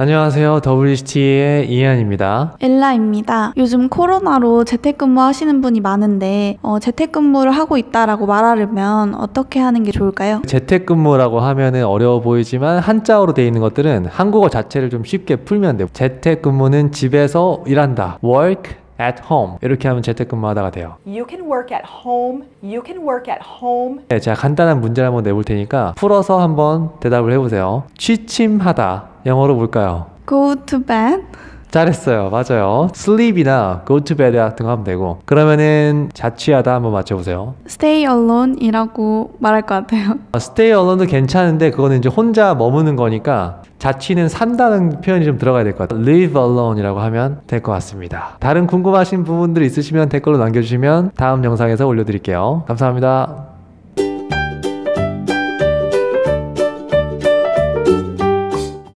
안녕하세요. WCT의 이한입니다 엘라입니다. 요즘 코로나로 재택근무 하시는 분이 많은데 어, 재택근무를 하고 있다라고 말하려면 어떻게 하는 게 좋을까요? 재택근무라고 하면은 어려워 보이지만 한자어로 돼 있는 것들은 한국어 자체를 좀 쉽게 풀면 돼요. 재택근무는 집에서 일한다. work at home 이렇게 하면 재택근무하다가 돼요. You can work at home. You can work at home. 네, 제가 간단한 문제를 한번 내볼 테니까 풀어서 한번 대답을 해보세요. 취침하다 영어로 뭘까요? Go to bed. 잘했어요. 맞아요. sleep이나 go to bed 같은 거 하면 되고 그러면은 자취하다 한번 맞춰보세요. stay alone이라고 말할 것 같아요. 아, stay alone도 괜찮은데 그거는 이제 혼자 머무는 거니까 자취는 산다는 표현이 좀 들어가야 될 것 같아요. live alone이라고 하면 될 것 같습니다. 다른 궁금하신 부분들 있으시면 댓글로 남겨주시면 다음 영상에서 올려드릴게요. 감사합니다.